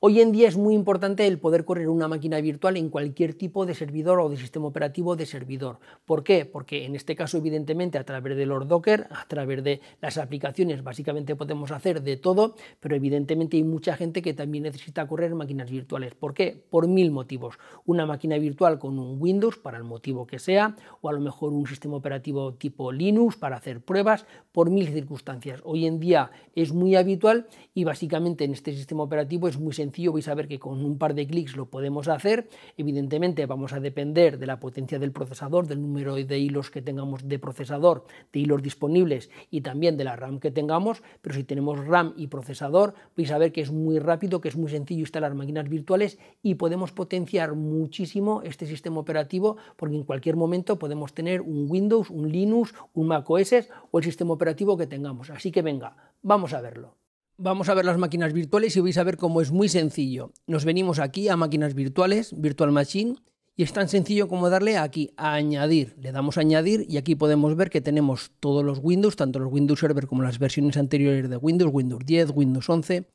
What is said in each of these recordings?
Hoy en día es muy importante el poder correr una máquina virtual en cualquier tipo de servidor o de sistema operativo de servidor. ¿Por qué? Porque en este caso, evidentemente, a través de los Docker, a través de las aplicaciones, básicamente podemos hacer de todo, pero evidentemente hay mucha gente que también necesita correr máquinas virtuales. ¿Por qué? Por mil motivos. Una máquina virtual con un Windows, para el motivo que sea, o a lo mejor un sistema operativo tipo Linux para hacer pruebas, por mil circunstancias. Hoy en día es muy habitual y básicamente en este sistema operativo es muy sencillo sencillo, vais a ver que con un par de clics lo podemos hacer. Evidentemente vamos a depender de la potencia del procesador, del número de hilos que tengamos de procesador, de hilos disponibles y también de la RAM que tengamos, pero si tenemos RAM y procesador, vais a ver que es muy rápido, que es muy sencillo instalar máquinas virtuales y podemos potenciar muchísimo este sistema operativo porque en cualquier momento podemos tener un Windows, un Linux, un macOS o el sistema operativo que tengamos. Así que venga, vamos a verlo. Vamos a ver las máquinas virtuales y vais a ver cómo es muy sencillo. Nos venimos aquí a máquinas virtuales, Virtual Machine, y es tan sencillo como darle aquí a añadir. Le damos a añadir y aquí podemos ver que tenemos todos los Windows, tanto los Windows Server como las versiones anteriores de Windows, Windows 10, Windows 11.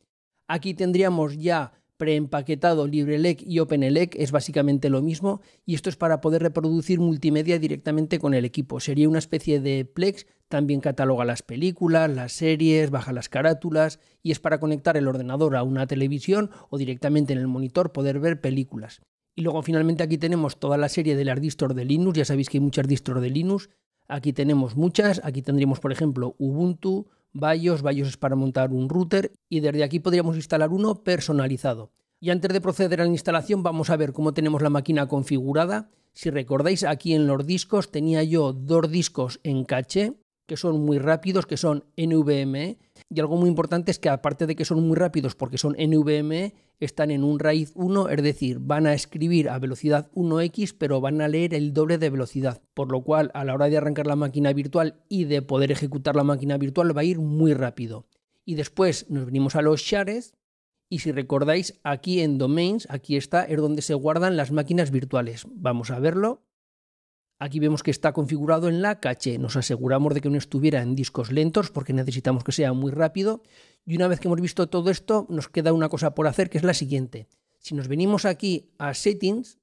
Aquí tendríamos ya preempaquetado LibreLEC y OpenELEC es básicamente lo mismo y esto es para poder reproducir multimedia directamente con el equipo. Sería una especie de Plex, también cataloga las películas, las series, baja las carátulas y es para conectar el ordenador a una televisión o directamente en el monitor poder ver películas. Y luego finalmente aquí tenemos toda la serie del las de Linux, ya sabéis que hay muchas distros de Linux, aquí tenemos muchas, aquí tendríamos por ejemplo Ubuntu, BIOS. BIOS es para montar un router y desde aquí podríamos instalar uno personalizado. Y antes de proceder a la instalación vamos a ver cómo tenemos la máquina configurada. Si recordáis, aquí en los discos tenía yo dos discos en caché, que son muy rápidos, que son NVMe y algo muy importante es que aparte de que son muy rápidos porque son NVMe, están en un raíz 1, es decir, van a escribir a velocidad 1x, pero van a leer el doble de velocidad. Por lo cual, a la hora de arrancar la máquina virtual y de poder ejecutar la máquina virtual, va a ir muy rápido. Y después nos venimos a los shares. Y si recordáis, aquí en domains, aquí está, es donde se guardan las máquinas virtuales. Vamos a verlo. Aquí vemos que está configurado en la caché. Nos aseguramos de que no estuviera en discos lentos porque necesitamos que sea muy rápido. Y una vez que hemos visto todo esto, nos queda una cosa por hacer que es la siguiente. Si nos venimos aquí a Settings,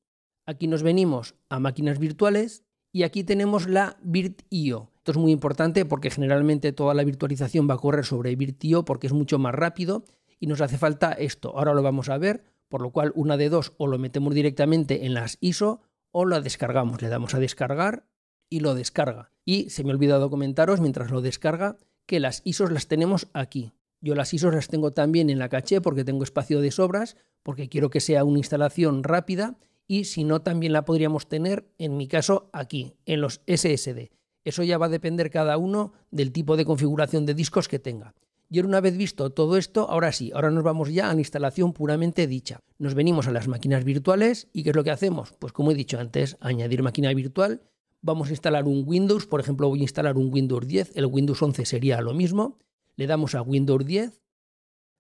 aquí nos venimos a Máquinas Virtuales y aquí tenemos la VirtIO. Esto es muy importante porque generalmente toda la virtualización va a correr sobre VirtIO porque es mucho más rápido y nos hace falta esto. Ahora lo vamos a ver, por lo cual una de dos o lo metemos directamente en las ISO o la descargamos. Le damos a descargar y lo descarga. Y se me ha olvidado comentaros mientras lo descarga que las ISOs las tenemos aquí. Yo las ISOs las tengo también en la caché porque tengo espacio de sobras, porque quiero que sea una instalación rápida y si no también la podríamos tener, en mi caso, aquí, en los SSD. Eso ya va a depender cada uno del tipo de configuración de discos que tenga. Y una vez visto todo esto, ahora sí, ahora nos vamos ya a la instalación puramente dicha. Nos venimos a las máquinas virtuales y ¿qué es lo que hacemos? Pues como he dicho antes, añadir máquina virtual. Vamos a instalar un Windows, por ejemplo voy a instalar un Windows 10, el Windows 11 sería lo mismo. Le damos a Windows 10.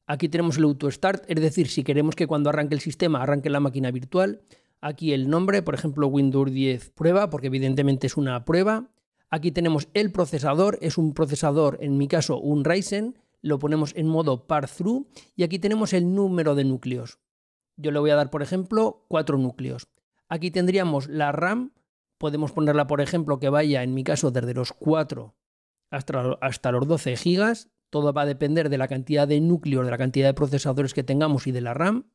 Aquí tenemos el auto start, es decir, si queremos que cuando arranque el sistema arranque la máquina virtual. Aquí el nombre, por ejemplo Windows 10 prueba, porque evidentemente es una prueba. Aquí tenemos el procesador, es un procesador, en mi caso un Ryzen lo ponemos en modo par through y aquí tenemos el número de núcleos. Yo le voy a dar, por ejemplo, cuatro núcleos. Aquí tendríamos la RAM, podemos ponerla, por ejemplo, que vaya, en mi caso, desde los 4 hasta, los 12 GB. Todo va a depender de la cantidad de núcleos, de la cantidad de procesadores que tengamos y de la RAM.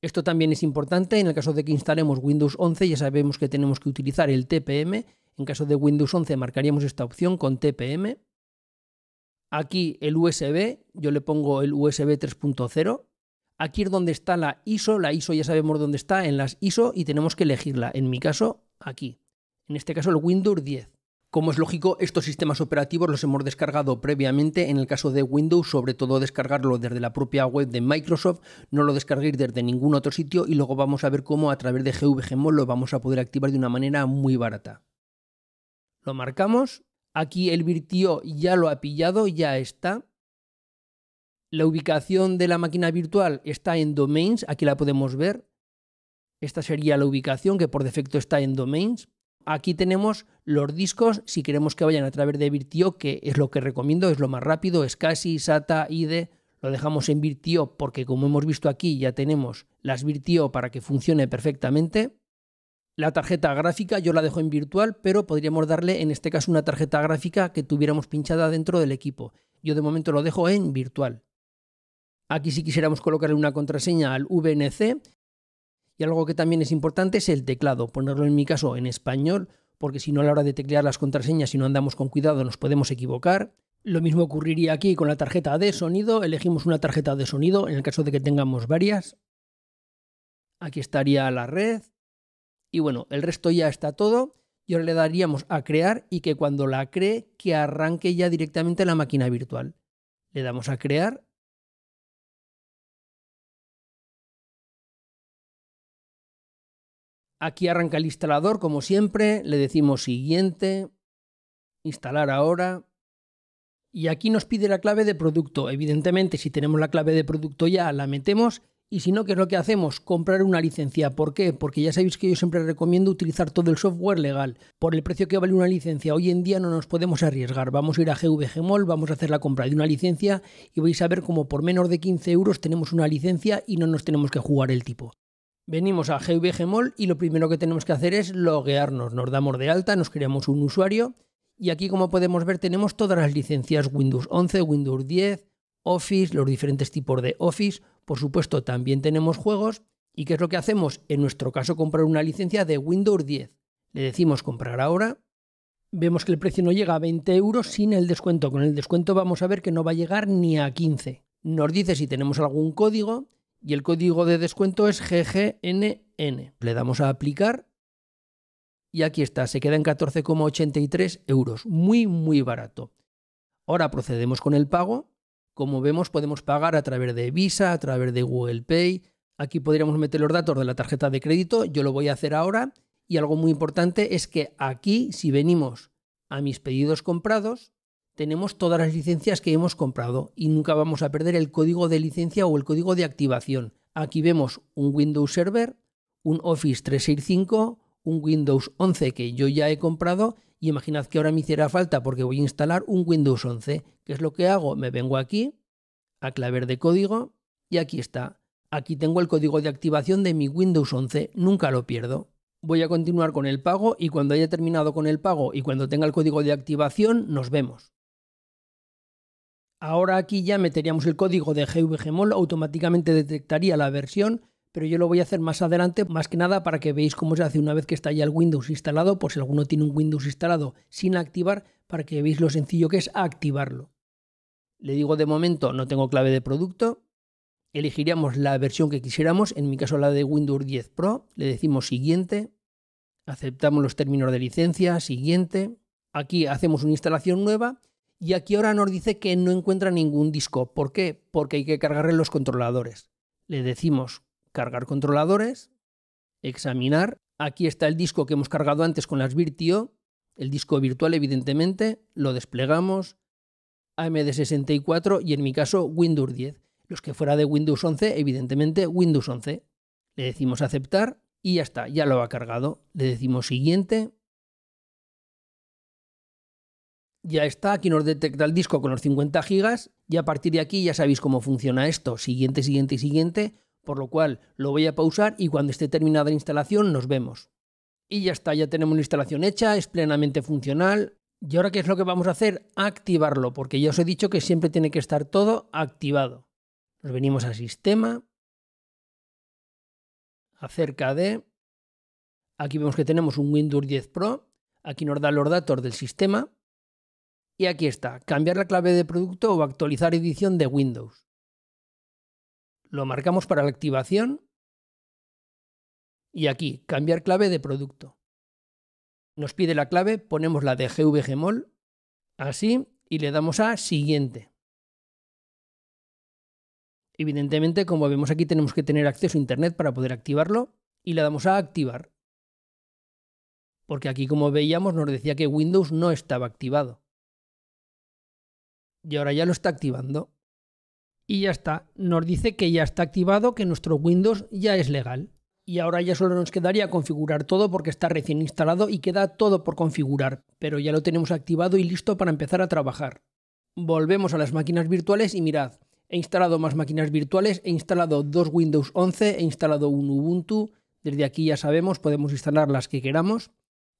Esto también es importante en el caso de que instalemos Windows 11, ya sabemos que tenemos que utilizar el TPM. En caso de Windows 11 marcaríamos esta opción con TPM. Aquí el USB, yo le pongo el USB 3.0. Aquí es donde está la ISO, la ISO ya sabemos dónde está, en las ISO y tenemos que elegirla. En mi caso, aquí. En este caso el Windows 10. Como es lógico, estos sistemas operativos los hemos descargado previamente, en el caso de Windows, sobre todo descargarlo desde la propia web de Microsoft, no lo descarguéis desde ningún otro sitio y luego vamos a ver cómo a través de GVGMOL lo vamos a poder activar de una manera muy barata. Lo marcamos Aquí el virtio ya lo ha pillado, ya está. La ubicación de la máquina virtual está en domains, aquí la podemos ver. Esta sería la ubicación que por defecto está en domains. Aquí tenemos los discos, si queremos que vayan a través de Virtio, que es lo que recomiendo, es lo más rápido, es casi SATA, IDE, lo dejamos en Virtio porque como hemos visto aquí ya tenemos las Virtio para que funcione perfectamente la tarjeta gráfica, yo la dejo en virtual, pero podríamos darle en este caso una tarjeta gráfica que tuviéramos pinchada dentro del equipo. Yo de momento lo dejo en virtual. Aquí si quisiéramos colocarle una contraseña al VNC. Y algo que también es importante es el teclado, ponerlo en mi caso en español, porque si no a la hora de teclear las contraseñas, y no andamos con cuidado, nos podemos equivocar. Lo mismo ocurriría aquí con la tarjeta de sonido, elegimos una tarjeta de sonido en el caso de que tengamos varias. Aquí estaría la red, y bueno, el resto ya está todo. Y le daríamos a crear y que cuando la cree, que arranque ya directamente la máquina virtual. Le damos a crear. Aquí arranca el instalador, como siempre. Le decimos siguiente, instalar ahora. Y aquí nos pide la clave de producto. Evidentemente, si tenemos la clave de producto ya, la metemos y si no, ¿qué es lo que hacemos? Comprar una licencia. ¿Por qué? Porque ya sabéis que yo siempre recomiendo utilizar todo el software legal. Por el precio que vale una licencia, hoy en día no nos podemos arriesgar. Vamos a ir a GVGMOL, vamos a hacer la compra de una licencia y vais a ver cómo por menos de 15 euros tenemos una licencia y no nos tenemos que jugar el tipo. Venimos a GVGMOL y lo primero que tenemos que hacer es loguearnos. Nos damos de alta, nos creamos un usuario y aquí como podemos ver tenemos todas las licencias Windows 11, Windows 10, Office, los diferentes tipos de Office. Por supuesto, también tenemos juegos. ¿Y qué es lo que hacemos? En nuestro caso, comprar una licencia de Windows 10. Le decimos comprar ahora. Vemos que el precio no llega a 20 euros sin el descuento. Con el descuento vamos a ver que no va a llegar ni a 15. Nos dice si tenemos algún código y el código de descuento es GGNN. Le damos a aplicar y aquí está, se queda en 14,83 euros. Muy, muy barato. Ahora procedemos con el pago. Como vemos, podemos pagar a través de Visa, a través de Google Pay. Aquí podríamos meter los datos de la tarjeta de crédito. Yo lo voy a hacer ahora. Y algo muy importante es que aquí, si venimos a mis pedidos comprados, tenemos todas las licencias que hemos comprado y nunca vamos a perder el código de licencia o el código de activación. Aquí vemos un Windows Server, un Office 365, un Windows 11 que yo ya he comprado y imaginad que ahora me hiciera falta porque voy a instalar un Windows 11. ¿Qué es lo que hago? Me vengo aquí, a claver de código, y aquí está. Aquí tengo el código de activación de mi Windows 11, nunca lo pierdo. Voy a continuar con el pago y cuando haya terminado con el pago y cuando tenga el código de activación, nos vemos. Ahora aquí ya meteríamos el código de GVGMOL, automáticamente detectaría la versión pero yo lo voy a hacer más adelante, más que nada para que veáis cómo se hace una vez que está ya el Windows instalado, por si alguno tiene un Windows instalado sin activar, para que veáis lo sencillo que es activarlo. Le digo de momento no tengo clave de producto, elegiríamos la versión que quisiéramos, en mi caso la de Windows 10 Pro, le decimos siguiente, aceptamos los términos de licencia, siguiente, aquí hacemos una instalación nueva y aquí ahora nos dice que no encuentra ningún disco. ¿Por qué? Porque hay que cargarle los controladores. Le decimos cargar controladores, examinar. Aquí está el disco que hemos cargado antes con las Virtio, el disco virtual evidentemente, lo desplegamos, AMD64 y en mi caso Windows 10. Los que fuera de Windows 11, evidentemente Windows 11. Le decimos aceptar y ya está, ya lo ha cargado. Le decimos siguiente. Ya está, aquí nos detecta el disco con los 50 gigas y a partir de aquí ya sabéis cómo funciona esto. Siguiente, siguiente y siguiente por lo cual lo voy a pausar y cuando esté terminada la instalación nos vemos. Y ya está, ya tenemos la instalación hecha, es plenamente funcional. ¿Y ahora qué es lo que vamos a hacer? Activarlo, porque ya os he dicho que siempre tiene que estar todo activado. Nos venimos a Sistema, acerca de... Aquí vemos que tenemos un Windows 10 Pro, aquí nos da los datos del sistema y aquí está, cambiar la clave de producto o actualizar edición de Windows. Lo marcamos para la activación y aquí, cambiar clave de producto. Nos pide la clave, ponemos la de GVGMOL, así, y le damos a siguiente. Evidentemente, como vemos aquí, tenemos que tener acceso a Internet para poder activarlo y le damos a activar. Porque aquí, como veíamos, nos decía que Windows no estaba activado. Y ahora ya lo está activando y ya está. Nos dice que ya está activado, que nuestro Windows ya es legal. Y ahora ya solo nos quedaría configurar todo porque está recién instalado y queda todo por configurar, pero ya lo tenemos activado y listo para empezar a trabajar. Volvemos a las máquinas virtuales y mirad, he instalado más máquinas virtuales, he instalado dos Windows 11, he instalado un Ubuntu, desde aquí ya sabemos, podemos instalar las que queramos.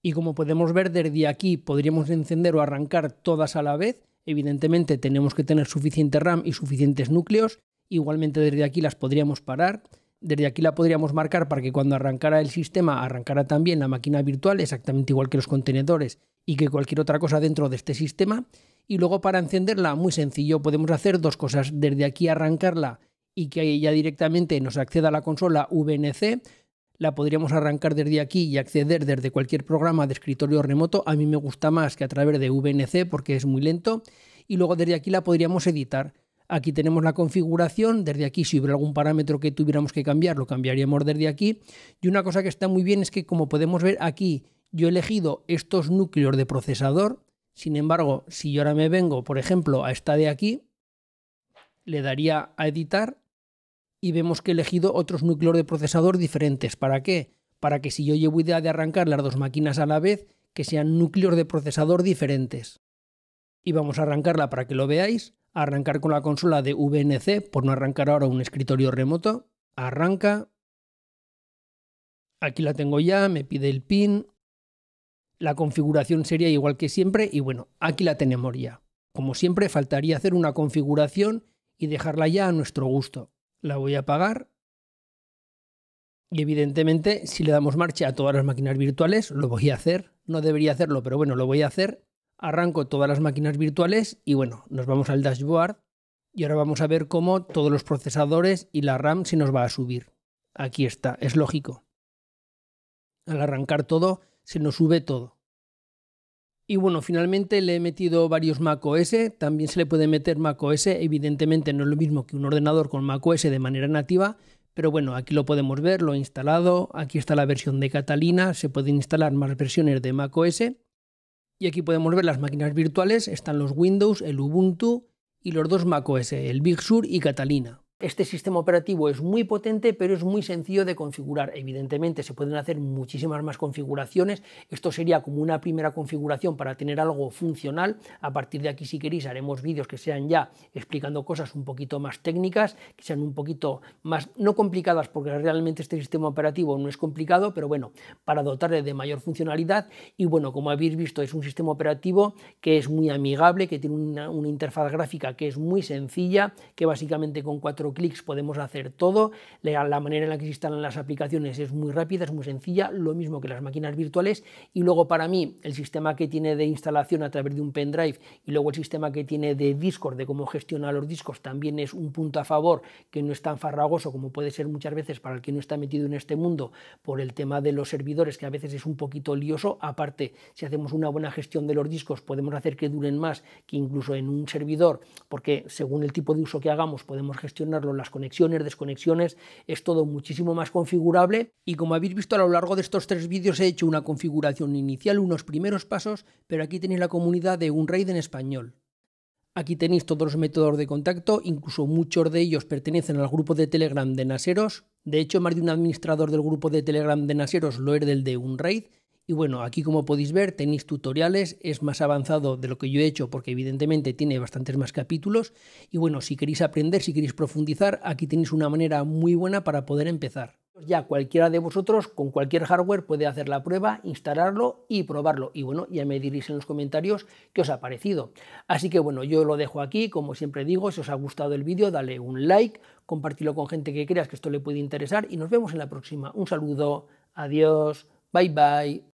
Y como podemos ver, desde aquí podríamos encender o arrancar todas a la vez Evidentemente tenemos que tener suficiente RAM y suficientes núcleos. Igualmente desde aquí las podríamos parar. Desde aquí la podríamos marcar para que cuando arrancara el sistema arrancara también la máquina virtual, exactamente igual que los contenedores y que cualquier otra cosa dentro de este sistema. Y luego para encenderla, muy sencillo, podemos hacer dos cosas. Desde aquí arrancarla y que ella directamente nos acceda a la consola VNC la podríamos arrancar desde aquí y acceder desde cualquier programa de escritorio remoto. A mí me gusta más que a través de VNC porque es muy lento. Y luego desde aquí la podríamos editar. Aquí tenemos la configuración, desde aquí si hubiera algún parámetro que tuviéramos que cambiar, lo cambiaríamos desde aquí. Y una cosa que está muy bien es que como podemos ver aquí, yo he elegido estos núcleos de procesador. Sin embargo, si yo ahora me vengo, por ejemplo, a esta de aquí, le daría a editar y vemos que he elegido otros núcleos de procesador diferentes. ¿Para qué? Para que si yo llevo idea de arrancar las dos máquinas a la vez, que sean núcleos de procesador diferentes. Y vamos a arrancarla para que lo veáis. A arrancar con la consola de VNC, por no arrancar ahora un escritorio remoto. Arranca. Aquí la tengo ya, me pide el pin. La configuración sería igual que siempre y bueno, aquí la tenemos ya. Como siempre, faltaría hacer una configuración y dejarla ya a nuestro gusto. La voy a apagar. Y evidentemente, si le damos marcha a todas las máquinas virtuales, lo voy a hacer. No debería hacerlo, pero bueno, lo voy a hacer. Arranco todas las máquinas virtuales y bueno, nos vamos al dashboard. Y ahora vamos a ver cómo todos los procesadores y la RAM se nos va a subir. Aquí está, es lógico. Al arrancar todo, se nos sube todo. Y bueno, finalmente le he metido varios macOS, también se le puede meter macOS, evidentemente no es lo mismo que un ordenador con macOS de manera nativa, pero bueno, aquí lo podemos ver, lo he instalado, aquí está la versión de Catalina, se pueden instalar más versiones de macOS y aquí podemos ver las máquinas virtuales, están los Windows, el Ubuntu y los dos macOS, el Big Sur y Catalina. Este sistema operativo es muy potente, pero es muy sencillo de configurar. Evidentemente, se pueden hacer muchísimas más configuraciones. Esto sería como una primera configuración para tener algo funcional. A partir de aquí, si queréis, haremos vídeos que sean ya explicando cosas un poquito más técnicas, que sean un poquito más, no complicadas, porque realmente este sistema operativo no es complicado, pero bueno, para dotarle de mayor funcionalidad. Y bueno, como habéis visto, es un sistema operativo que es muy amigable, que tiene una, interfaz gráfica que es muy sencilla, que básicamente con cuatro clics podemos hacer todo, la, la manera en la que se instalan las aplicaciones es muy rápida, es muy sencilla, lo mismo que las máquinas virtuales y luego para mí el sistema que tiene de instalación a través de un pendrive y luego el sistema que tiene de Discord, de cómo gestiona los discos, también es un punto a favor que no es tan farragoso como puede ser muchas veces para el que no está metido en este mundo por el tema de los servidores que a veces es un poquito lioso, aparte si hacemos una buena gestión de los discos podemos hacer que duren más que incluso en un servidor porque según el tipo de uso que hagamos podemos gestionar las conexiones, desconexiones, es todo muchísimo más configurable y como habéis visto a lo largo de estos tres vídeos he hecho una configuración inicial, unos primeros pasos, pero aquí tenéis la comunidad de Unraid en español. Aquí tenéis todos los métodos de contacto, incluso muchos de ellos pertenecen al grupo de Telegram de Naseros. De hecho, más de un administrador del grupo de Telegram de Naseros lo es del de Unraid y bueno, aquí como podéis ver tenéis tutoriales, es más avanzado de lo que yo he hecho porque evidentemente tiene bastantes más capítulos. Y bueno, si queréis aprender, si queréis profundizar, aquí tenéis una manera muy buena para poder empezar. Ya cualquiera de vosotros con cualquier hardware puede hacer la prueba, instalarlo y probarlo. Y bueno, ya me diréis en los comentarios qué os ha parecido. Así que bueno, yo lo dejo aquí. Como siempre digo, si os ha gustado el vídeo, dale un like, compartirlo con gente que creas que esto le puede interesar y nos vemos en la próxima. Un saludo, adiós, bye bye.